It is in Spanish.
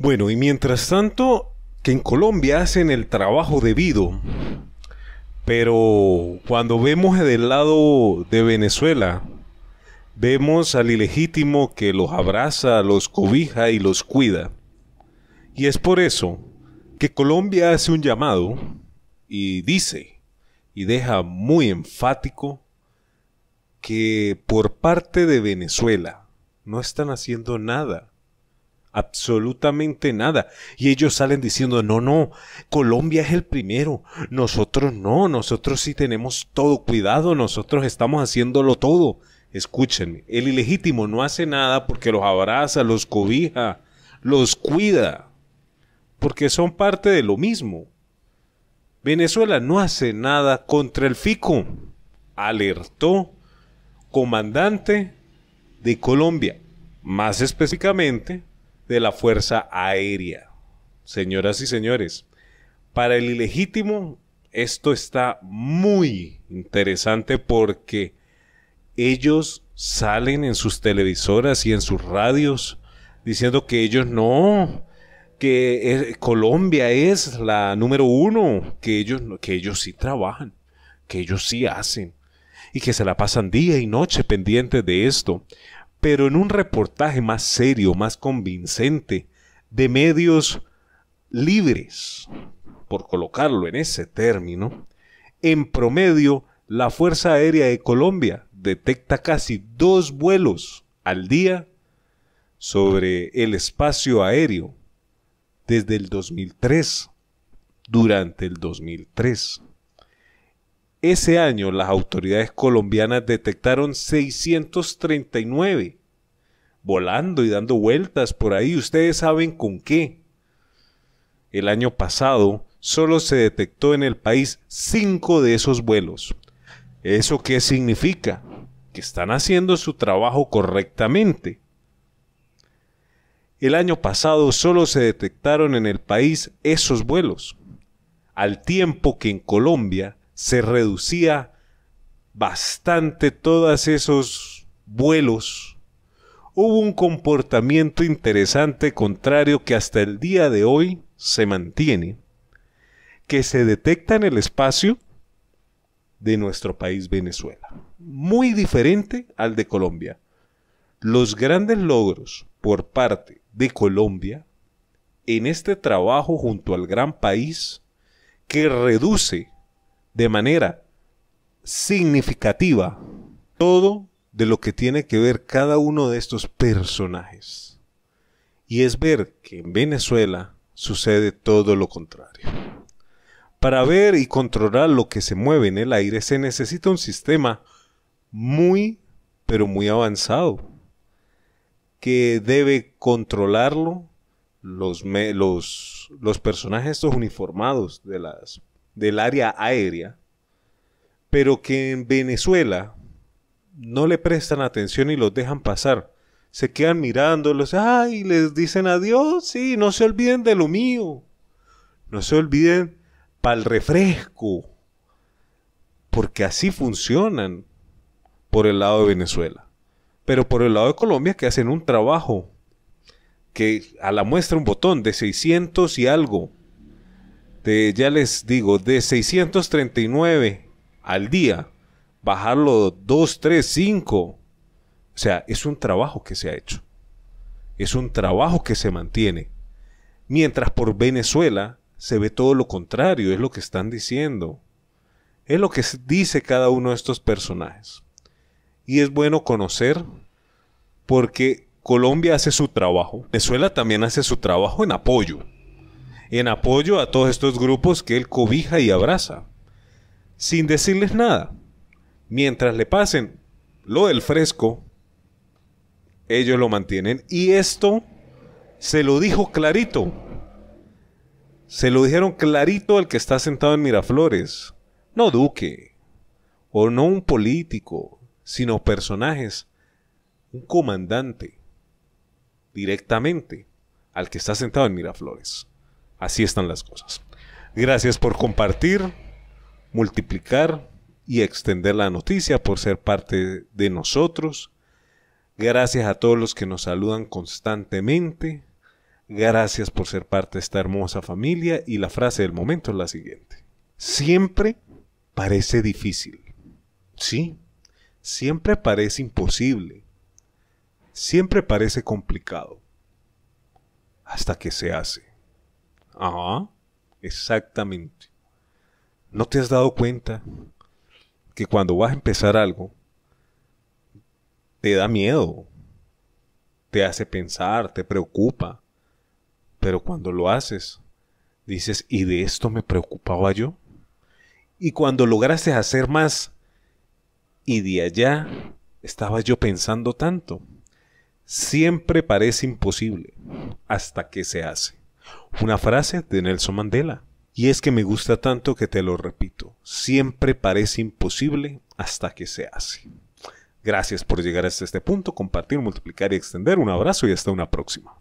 Bueno, y mientras tanto, que en Colombia hacen el trabajo debido, pero cuando vemos del lado de Venezuela, vemos al ilegítimo que los abraza, los cobija y los cuida. Y es por eso que Colombia hace un llamado y dice, y deja muy enfático, que por parte de Venezuela no están haciendo nada absolutamente nada. Y ellos salen diciendo, no, no, Colombia es el primero, nosotros no, nosotros sí tenemos todo cuidado, nosotros estamos haciéndolo todo. Escúchenme, el ilegítimo no hace nada porque los abraza, los cobija, los cuida, porque son parte de lo mismo. Venezuela no hace nada contra el FICO, alertó comandante de Colombia, más específicamente de la Fuerza Aérea. Señoras y señores, para el ilegítimo esto está muy interesante porque ellos salen en sus televisoras y en sus radios diciendo que ellos no, que eh, Colombia es la número uno, que ellos, que ellos sí trabajan, que ellos sí hacen y que se la pasan día y noche pendientes de esto pero en un reportaje más serio, más convincente, de medios libres, por colocarlo en ese término, en promedio la Fuerza Aérea de Colombia detecta casi dos vuelos al día sobre el espacio aéreo desde el 2003, durante el 2003. Ese año las autoridades colombianas detectaron 639 volando y dando vueltas por ahí. Ustedes saben con qué. El año pasado solo se detectó en el país 5 de esos vuelos. ¿Eso qué significa? Que están haciendo su trabajo correctamente. El año pasado solo se detectaron en el país esos vuelos, al tiempo que en Colombia se reducía bastante todos esos vuelos, hubo un comportamiento interesante contrario que hasta el día de hoy se mantiene, que se detecta en el espacio de nuestro país Venezuela, muy diferente al de Colombia. Los grandes logros por parte de Colombia en este trabajo junto al gran país que reduce de manera significativa todo de lo que tiene que ver cada uno de estos personajes. Y es ver que en Venezuela sucede todo lo contrario. Para ver y controlar lo que se mueve en el aire se necesita un sistema muy, pero muy avanzado, que debe controlarlo los, los personajes estos uniformados de las del área aérea, pero que en Venezuela no le prestan atención y los dejan pasar. Se quedan mirándolos, ay, les dicen adiós, sí, no se olviden de lo mío. No se olviden para el refresco. Porque así funcionan por el lado de Venezuela. Pero por el lado de Colombia que hacen un trabajo que a la muestra un botón de 600 y algo ya les digo, de 639 al día, bajarlo 2, 3, 5. O sea, es un trabajo que se ha hecho. Es un trabajo que se mantiene. Mientras por Venezuela se ve todo lo contrario, es lo que están diciendo. Es lo que dice cada uno de estos personajes. Y es bueno conocer porque Colombia hace su trabajo, Venezuela también hace su trabajo en apoyo en apoyo a todos estos grupos que él cobija y abraza, sin decirles nada. Mientras le pasen lo del fresco, ellos lo mantienen. Y esto se lo dijo clarito. Se lo dijeron clarito al que está sentado en Miraflores. No Duque, o no un político, sino personajes. Un comandante, directamente, al que está sentado en Miraflores. Así están las cosas. Gracias por compartir, multiplicar y extender la noticia, por ser parte de nosotros. Gracias a todos los que nos saludan constantemente. Gracias por ser parte de esta hermosa familia. Y la frase del momento es la siguiente. Siempre parece difícil. Sí, siempre parece imposible. Siempre parece complicado. Hasta que se hace. Ajá, exactamente. ¿No te has dado cuenta que cuando vas a empezar algo, te da miedo, te hace pensar, te preocupa? Pero cuando lo haces, dices, ¿y de esto me preocupaba yo? Y cuando lograste hacer más, y de allá estaba yo pensando tanto. Siempre parece imposible hasta que se hace. Una frase de Nelson Mandela. Y es que me gusta tanto que te lo repito. Siempre parece imposible hasta que se hace. Gracias por llegar hasta este punto, compartir, multiplicar y extender. Un abrazo y hasta una próxima.